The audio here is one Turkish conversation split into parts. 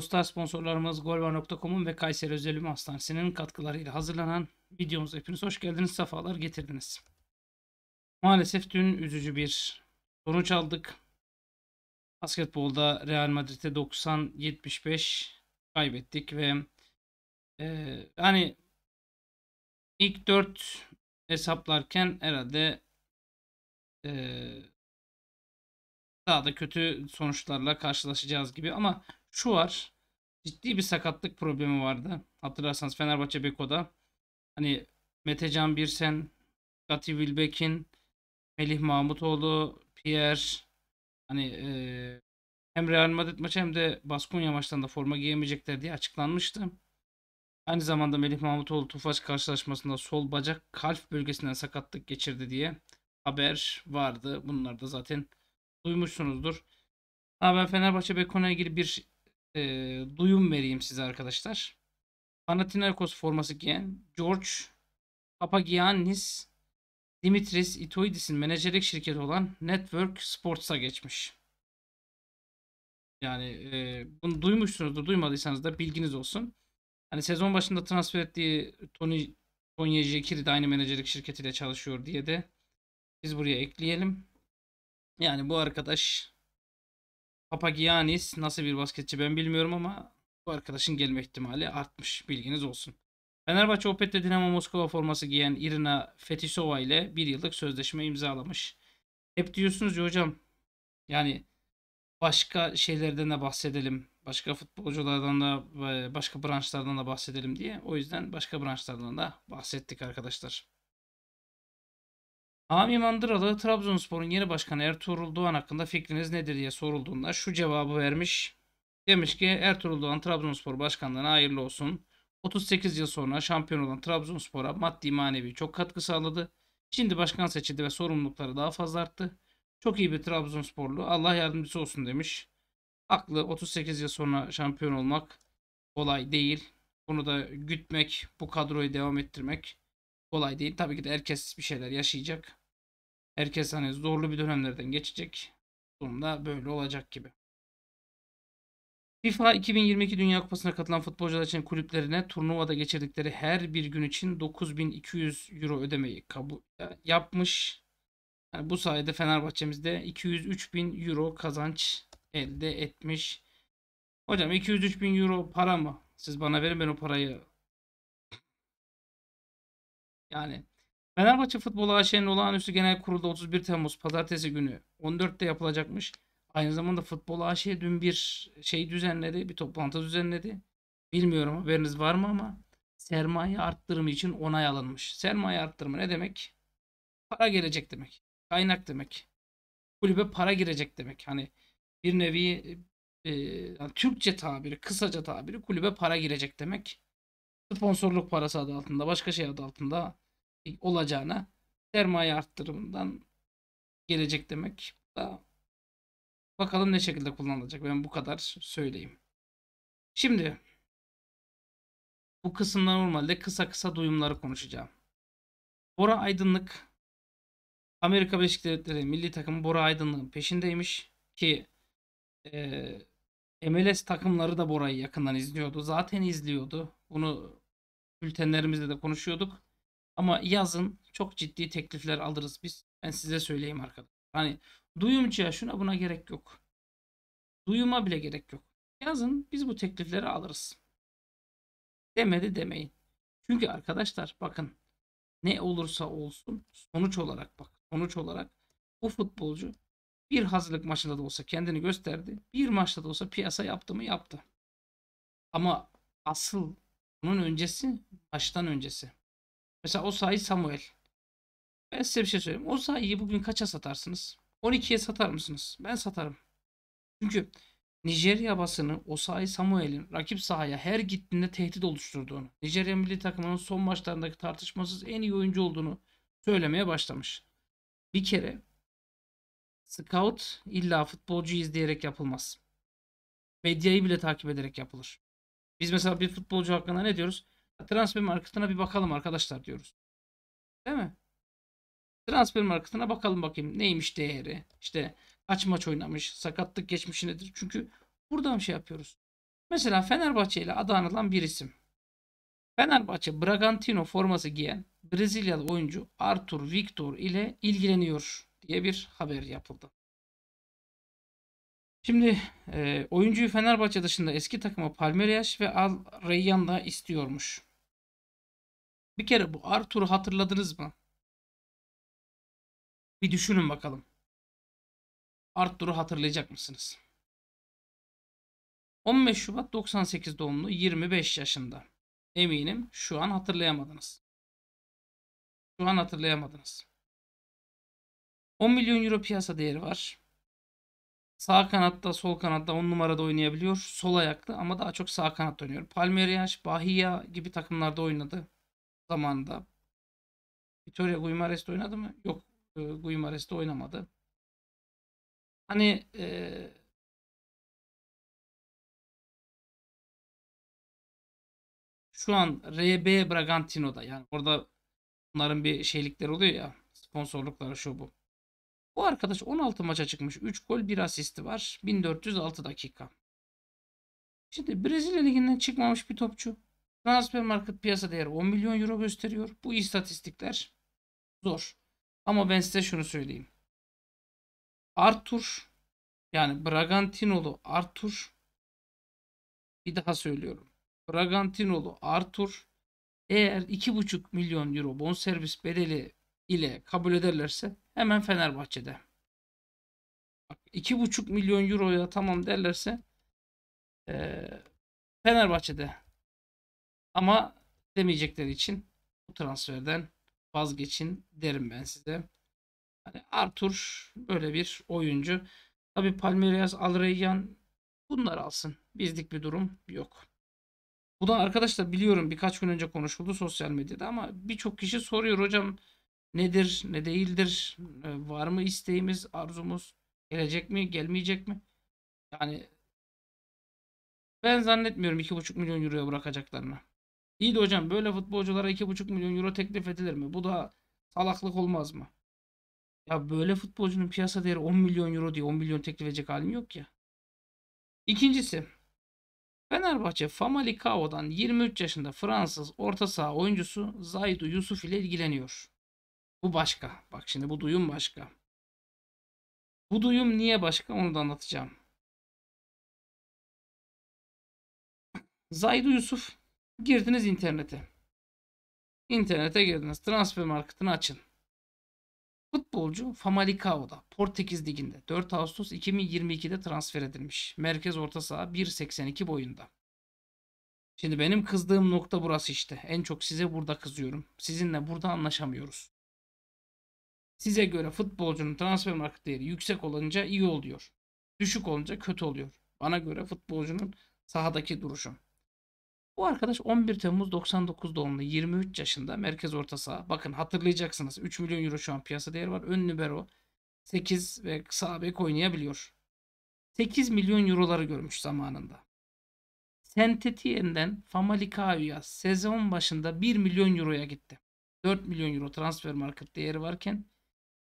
dostlar sponsorlarımız golva.com'un ve Kayseri Özelimi Hastanesi'nin katkılarıyla hazırlanan videomuz hepiniz hoş geldiniz, sefalar getirdiniz. Maalesef dün üzücü bir sonuç aldık. Basketbolda Real Madrid'e 90-75 kaybettik ve e, hani ilk 4 hesaplarken herhalde e, daha da kötü sonuçlarla karşılaşacağız gibi ama şu var. Ciddi bir sakatlık problemi vardı. Hatırlarsanız Fenerbahçe Beko'da. Hani Metecan Birsen, Gati Wilbekin, Melih Mahmutoğlu, Pierre hani e, hem Real Madrid maçı hem de Baskonya maçlarında forma giyemeyecekler diye açıklanmıştı. Aynı zamanda Melih Mahmutoğlu Tufaş karşılaşmasında sol bacak kalp bölgesinden sakatlık geçirdi diye haber vardı. Bunlar da zaten duymuşsunuzdur. Ama ben Fenerbahçe Beko'na ilgili bir e, duyum vereyim size arkadaşlar. Panathinaikos forması giyen George Papagiannis Dimitris Itoidis'in menajerlik şirketi olan Network Sports'a geçmiş. Yani e, bunu duymuşsunuzdur, duymadıysanız da bilginiz olsun. Hani sezon başında transfer ettiği Tony Konya Jekiri de aynı menajerlik şirketiyle çalışıyor diye de biz buraya ekleyelim. Yani bu arkadaş Papagiannis nasıl bir basketçi ben bilmiyorum ama bu arkadaşın gelme ihtimali artmış. Bilginiz olsun. Fenerbahçe Opet'te Dinamo Moskova forması giyen Irina Fetisova ile bir yıllık sözleşme imzalamış. Hep diyorsunuz ya hocam yani başka şeylerden de bahsedelim. Başka futbolculardan da e, başka branşlardan da bahsedelim diye. O yüzden başka branşlardan da bahsettik arkadaşlar. Ami Mandıralı Trabzonspor'un yeni başkanı Ertuğrul Doğan hakkında fikriniz nedir diye sorulduğunda şu cevabı vermiş. Demiş ki Ertuğrul Doğan Trabzonspor başkanlığına hayırlı olsun. 38 yıl sonra şampiyon olan Trabzonspor'a maddi manevi çok katkı sağladı. Şimdi başkan seçildi ve sorumlulukları daha fazla arttı. Çok iyi bir Trabzonsporlu. Allah yardımcısı olsun demiş. aklı 38 yıl sonra şampiyon olmak kolay değil. Bunu da gütmek, bu kadroyu devam ettirmek kolay değil. Tabii ki de herkes bir şeyler yaşayacak. Herkes hani zorlu bir dönemlerden geçecek. durumda böyle olacak gibi. FIFA 2022 Dünya Kupası'na katılan futbolcular için kulüplerine turnuvada geçirdikleri her bir gün için 9200 euro ödemeyi kabul yapmış. Yani bu sayede Fenerbahçe'mizde 203.000 euro kazanç elde etmiş. Hocam 203 bin euro para mı? Siz bana verin ben o parayı. Yani Fenerbahçe Futbol AŞ'nin olağanüstü genel kurulda 31 Temmuz pazartesi günü 14'te yapılacakmış. Aynı zamanda Futbol AŞ dün bir şey düzenledi, bir toplantı düzenledi. Bilmiyorum haberiniz var mı ama sermaye arttırımı için onay alınmış. Sermaye arttırımı ne demek? Para gelecek demek. Kaynak demek. Kulübe para girecek demek. Hani bir nevi e, yani Türkçe tabiri, kısaca tabiri kulübe para girecek demek. Sponsorluk parası adı altında, başka şey adı altında olacağına sermaye arttırımından gelecek demek. bakalım ne şekilde kullanılacak. Ben bu kadar söyleyeyim. Şimdi bu kısımda normalde kısa kısa duyumları konuşacağım. Bora Aydınlık Amerika Birleşik Devletleri milli takımı Bora Aydınlık'ın peşindeymiş ki e, MLS takımları da Bora'yı yakından izliyordu. Zaten izliyordu. Bunu bültenlerimizde de konuşuyorduk. Ama yazın çok ciddi teklifler alırız biz. Ben size söyleyeyim arkadaşlar. Hani duyumcuya şuna buna gerek yok. Duyuma bile gerek yok. Yazın biz bu teklifleri alırız. Demedi demeyin. Çünkü arkadaşlar bakın ne olursa olsun sonuç olarak bak sonuç olarak bu futbolcu bir hazırlık maçında da olsa kendini gösterdi. Bir maçta da olsa piyasa yaptı mı yaptı. Ama asıl bunun öncesi maçtan öncesi. Mesela o Osayi Samuel. Ben size bir şey söyleyeyim. Osayi'yi bugün kaça satarsınız? 12'ye satar mısınız? Ben satarım. Çünkü Nijerya basını Osayi Samuel'in rakip sahaya her gittiğinde tehdit oluşturduğunu, Nijerya milli takımının son maçlarındaki tartışmasız en iyi oyuncu olduğunu söylemeye başlamış. Bir kere scout illa futbolcu izleyerek yapılmaz. Medyayı bile takip ederek yapılır. Biz mesela bir futbolcu hakkında ne diyoruz? Transfer markasına bir bakalım arkadaşlar diyoruz. Değil mi? Transfer markasına bakalım bakayım neymiş değeri. İşte kaç maç oynamış, sakatlık geçmişi nedir? Çünkü buradan şey yapıyoruz. Mesela Fenerbahçe ile adı anılan bir isim. Fenerbahçe Bragantino forması giyen Brezilyalı oyuncu Arthur Victor ile ilgileniyor diye bir haber yapıldı. Şimdi e, oyuncuyu Fenerbahçe dışında eski takımı Palmeiras ve Al Reyyan da istiyormuş. Bir kere bu Arthur'u hatırladınız mı? Bir düşünün bakalım. Arthur'u hatırlayacak mısınız? 15 Şubat 98 doğumlu 25 yaşında. Eminim şu an hatırlayamadınız. Şu an hatırlayamadınız. 10 milyon euro piyasa değeri var. Sağ kanatta, sol kanatta 10 numarada oynayabiliyor. Sol ayaklı ama daha çok sağ kanat oynuyor. Palmeiras, Bahia gibi takımlarda oynadı zamanda Vitoria Guimares'te oynadı mı? Yok. E, Guimares'te oynamadı. Hani e, şu an RB Bragantino'da yani orada bunların bir şeylikler oluyor ya sponsorlukları şu bu. Bu arkadaş 16 maça çıkmış. 3 gol 1 asisti var. 1406 dakika. Şimdi Brezilya Ligi'nden çıkmamış bir topçu. Transfer market piyasa değeri 10 milyon euro gösteriyor. Bu istatistikler zor. Ama ben size şunu söyleyeyim. Arthur yani Bragantinolu Arthur bir daha söylüyorum. Bragantinolu Arthur eğer 2,5 milyon euro bonservis bedeli ile kabul ederlerse hemen Fenerbahçe'de. 2,5 milyon euroya tamam derlerse e, Fenerbahçe'de ama demeyecekler için bu transferden vazgeçin derim ben size. Hani Arthur böyle bir oyuncu. Tabi Palmeiras, Alreyyan bunlar alsın. Bizlik bir durum yok. Bu da arkadaşlar biliyorum birkaç gün önce konuşuldu sosyal medyada ama birçok kişi soruyor hocam nedir ne değildir ee, var mı isteğimiz arzumuz gelecek mi gelmeyecek mi yani ben zannetmiyorum 2,5 milyon euroya bırakacaklarını. İyi de hocam böyle futbolculara 2,5 milyon euro teklif edilir mi? Bu da salaklık olmaz mı? Ya böyle futbolcunun piyasa değeri 10 milyon euro diye 10 milyon teklif edecek halim yok ya. İkincisi Fenerbahçe Famalikao'dan 23 yaşında Fransız orta saha oyuncusu Zaydu Yusuf ile ilgileniyor. Bu başka. Bak şimdi bu duyum başka. Bu duyum niye başka onu da anlatacağım. Zaydu Yusuf Girdiniz internete. İnternete girdiniz. Transfer marketini açın. Futbolcu Famalicão'da Portekiz Ligi'nde 4 Ağustos 2022'de transfer edilmiş. Merkez orta saha 1.82 boyunda. Şimdi benim kızdığım nokta burası işte. En çok size burada kızıyorum. Sizinle burada anlaşamıyoruz. Size göre futbolcunun transfer market değeri yüksek olunca iyi oluyor. Düşük olunca kötü oluyor. Bana göre futbolcunun sahadaki duruşu. Bu arkadaş 11 Temmuz 99 doğumlu 23 yaşında merkez orta saha. Bakın hatırlayacaksınız 3 milyon euro şu an piyasa değeri var. Ön libero 8 ve sağ bek oynayabiliyor. 8 milyon euroları görmüş zamanında. Sentetien'den Famalicão'ya sezon başında 1 milyon euroya gitti. 4 milyon euro transfer market değeri varken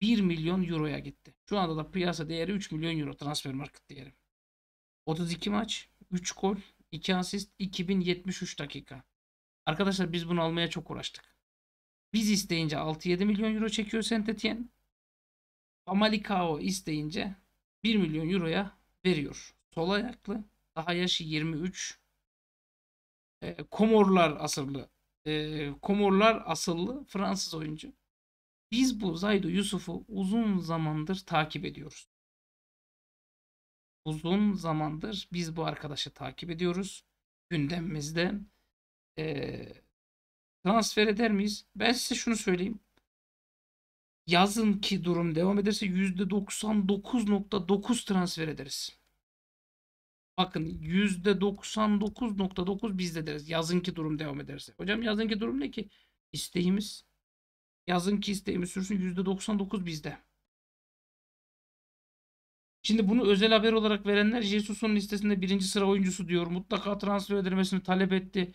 1 milyon euroya gitti. Şu anda da piyasa değeri 3 milyon euro transfer market değeri. 32 maç, 3 gol, 2 asist 2073 dakika. Arkadaşlar biz bunu almaya çok uğraştık. Biz isteyince 6-7 milyon euro çekiyor Sentetien. Etienne. Famalicao isteyince 1 milyon euroya veriyor. Sol ayaklı. Daha yaşı 23. E, ee, Komorlar asıllı, E, Komorlar asıllı Fransız oyuncu. Biz bu Zaydo Yusuf'u uzun zamandır takip ediyoruz uzun zamandır biz bu arkadaşı takip ediyoruz. Gündemimizde. E, transfer eder miyiz? Ben size şunu söyleyeyim. Yazın ki durum devam ederse %99.9 transfer ederiz. Bakın %99.9 biz de deriz. Yazın ki durum devam ederse. Hocam yazın ki durum ne ki? İsteğimiz. Yazın ki isteğimiz sürsün %99 bizde. Şimdi bunu özel haber olarak verenler Jesus'un listesinde birinci sıra oyuncusu diyor. Mutlaka transfer edilmesini talep etti.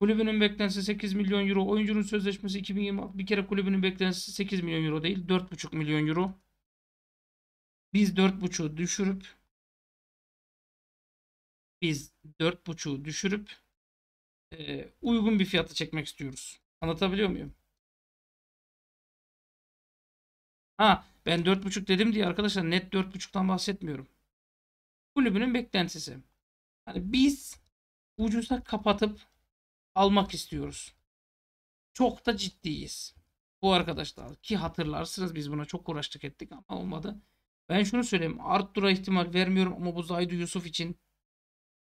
Kulübünün beklentisi 8 milyon euro. Oyuncunun sözleşmesi 2026. Bir kere kulübünün beklentisi 8 milyon euro değil 4,5 milyon euro. Biz 4,5'u düşürüp biz 4,5'u düşürüp e, uygun bir fiyata çekmek istiyoruz. Anlatabiliyor muyum? Ha ben 4.5 dedim diye arkadaşlar net 4.5'tan bahsetmiyorum. Kulübünün beklentisi. Yani biz ucuza kapatıp almak istiyoruz. Çok da ciddiyiz. Bu arkadaşlar ki hatırlarsınız biz buna çok uğraştık ettik ama olmadı. Ben şunu söyleyeyim. Artur'a ihtimal vermiyorum ama bu Zaydu Yusuf için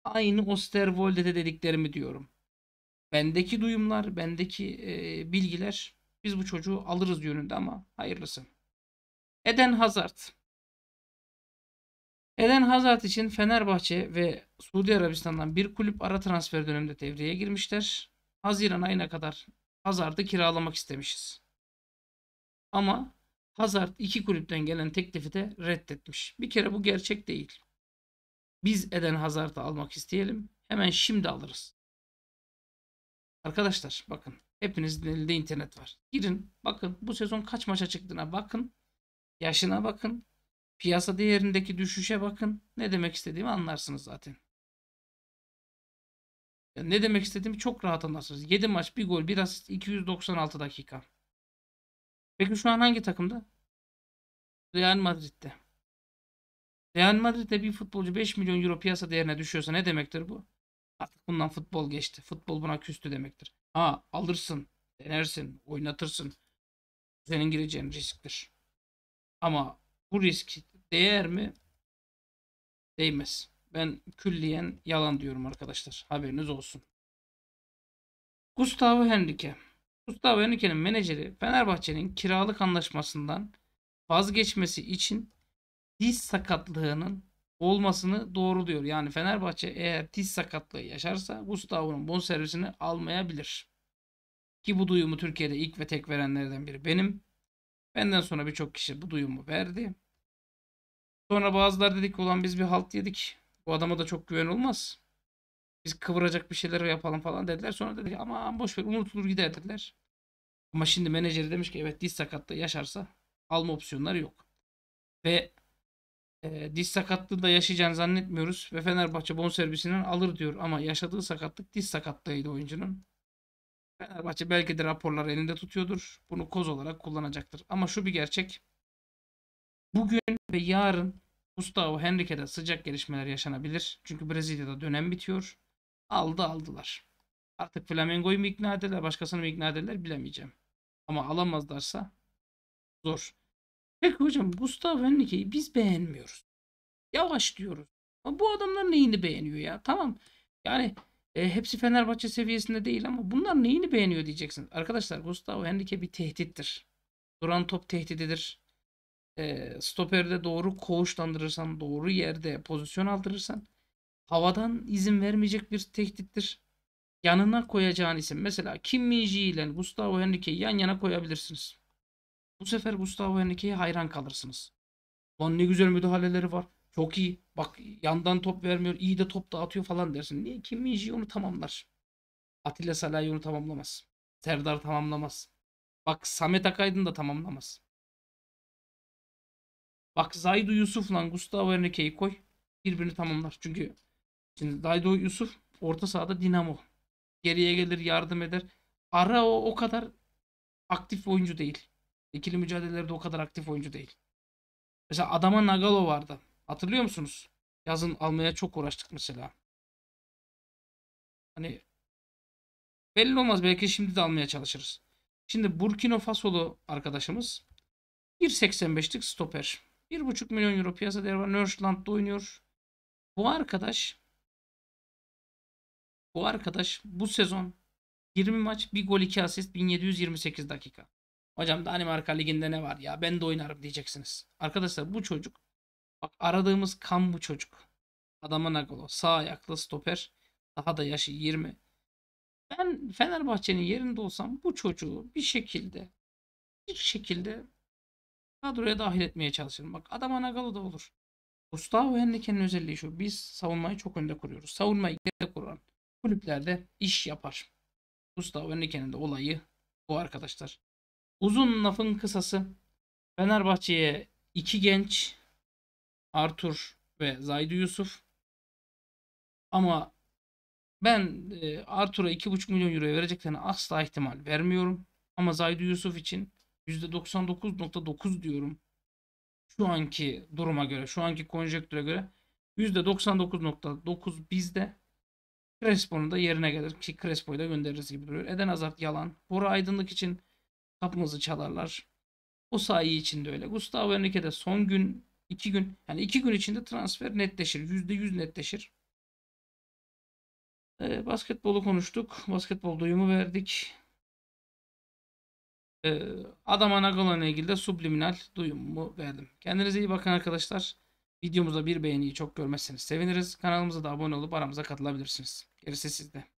aynı Osterwolde'de dediklerimi diyorum. Bendeki duyumlar, bendeki e, bilgiler biz bu çocuğu alırız yönünde ama hayırlısı. Eden Hazard. Eden Hazard için Fenerbahçe ve Suudi Arabistan'dan bir kulüp ara transfer döneminde devreye girmişler. Haziran ayına kadar Hazard'ı kiralamak istemişiz. Ama Hazard iki kulüpten gelen teklifi de reddetmiş. Bir kere bu gerçek değil. Biz Eden Hazard'ı almak isteyelim. Hemen şimdi alırız. Arkadaşlar bakın hepinizin elinde internet var. Girin bakın bu sezon kaç maça çıktığına bakın. Yaşına bakın. Piyasa değerindeki düşüşe bakın. Ne demek istediğimi anlarsınız zaten. Yani ne demek istediğimi çok rahat anlarsınız. 7 maç, 1 gol, 1 asist, 296 dakika. Peki şu an hangi takımda? Real Madrid'de. Real Madrid'de bir futbolcu 5 milyon euro piyasa değerine düşüyorsa ne demektir bu? Artık bundan futbol geçti. Futbol buna küstü demektir. Ha alırsın, denersin, oynatırsın. Senin gireceğin risktir. Ama bu risk değer mi? Değmez. Ben külliyen yalan diyorum arkadaşlar. Haberiniz olsun. Gustavo Henrique Gustavo Henrique'nin menajeri Fenerbahçe'nin kiralık anlaşmasından vazgeçmesi için diz sakatlığının olmasını doğruluyor. Yani Fenerbahçe eğer diz sakatlığı yaşarsa Gustavo'nun bonservisini almayabilir. Ki bu duyumu Türkiye'de ilk ve tek verenlerden biri benim. Benden sonra birçok kişi bu duyumu verdi. Sonra bazılar dedik ulan biz bir halt yedik. Bu adama da çok güven olmaz. Biz kıvıracak bir şeyler yapalım falan dediler. Sonra dedik ama boş ver unutulur gider dediler. Ama şimdi menajeri demiş ki evet diz sakatlığı yaşarsa alma opsiyonları yok. Ve e, diz sakatlığı da yaşayacağını zannetmiyoruz ve Fenerbahçe bonservisinden alır diyor ama yaşadığı sakatlık diz sakatlığıydı oyuncunun. Fenerbahçe belki de raporları elinde tutuyordur. Bunu koz olarak kullanacaktır. Ama şu bir gerçek. Bugün ve yarın Gustavo Henrique'de sıcak gelişmeler yaşanabilir. Çünkü Brezilya'da dönem bitiyor. Aldı aldılar. Artık Flamengo'yu mu ikna ederler, başkasını mı ikna ederler bilemeyeceğim. Ama alamazlarsa zor. Peki hocam Gustavo Henrique'yi biz beğenmiyoruz. Yavaş diyoruz. Ama bu adamlar neyini beğeniyor ya? Tamam. Yani e, hepsi Fenerbahçe seviyesinde değil ama bunlar neyini beğeniyor diyeceksin Arkadaşlar Gustavo Henrique bir tehdittir. Duran top tehdididir. E, stoperde doğru koğuşlandırırsan, doğru yerde pozisyon aldırırsan havadan izin vermeyecek bir tehdittir. Yanına koyacağın isim. Mesela Kim Minji ile Gustavo Henrique'yi yan yana koyabilirsiniz. Bu sefer Gustavo Henrique'ye hayran kalırsınız. Lan ne güzel müdahaleleri var. Çok iyi. Bak yandan top vermiyor. iyi de top dağıtıyor falan dersin. Niye? Kim Minji onu tamamlar. Atilla Salah'ı onu tamamlamaz. Serdar tamamlamaz. Bak Samet Akaydın da tamamlamaz. Bak Zaydu lan Gustavo Henrique'yi koy. Birbirini tamamlar. Çünkü şimdi Zaydu Yusuf orta sahada dinamo. Geriye gelir yardım eder. Ara o, o kadar aktif oyuncu değil. İkili mücadelelerde o kadar aktif oyuncu değil. Mesela Adama Nagalo vardı. Hatırlıyor musunuz? Yazın almaya çok uğraştık mesela. Hani belli olmaz belki şimdi de almaya çalışırız. Şimdi Burkina Faso'lu arkadaşımız 1.85'lik stoper. 1.5 milyon euro piyasa değeri var. Nörşland'da oynuyor. Bu arkadaş bu arkadaş bu sezon 20 maç, 1 gol, 2 asist, 1728 dakika. Hocam Danimarka liginde ne var ya ben de oynarım diyeceksiniz. Arkadaşlar bu çocuk Bak aradığımız kan bu çocuk. Adama Nagolo. Sağ ayaklı stoper. Daha da yaşı 20. Ben Fenerbahçe'nin yerinde olsam bu çocuğu bir şekilde bir şekilde kadroya dahil etmeye çalışırım. Bak adama Nagalo da olur. Gustavo Henrique'nin özelliği şu. Biz savunmayı çok önde kuruyoruz. Savunmayı geride kuran kulüplerde iş yapar. Gustavo Henrique'nin de olayı bu arkadaşlar. Uzun lafın kısası Fenerbahçe'ye iki genç Arthur ve Zaydi Yusuf. Ama ben e, Arthur'a 2,5 milyon euro vereceklerine asla ihtimal vermiyorum. Ama Zaydi Yusuf için %99.9 diyorum. Şu anki duruma göre, şu anki konjektüre göre %99.9 bizde. Crespo'nun da yerine gelir ki Crespo'yu da göndeririz gibi duruyor. Eden Hazard yalan. Bora Aydınlık için kapımızı çalarlar. O sahi için de öyle. Gustavo Henrique de son gün 2 gün yani 2 gün içinde transfer netleşir. %100 netleşir. E, basketbolu konuştuk. Basketbol duyumu verdik. E, Adam Anagola'yla ilgili de subliminal duyumumu verdim. Kendinize iyi bakın arkadaşlar. Videomuzda bir beğeniyi çok görmezseniz seviniriz. Kanalımıza da abone olup aramıza katılabilirsiniz. Gerisi sizde.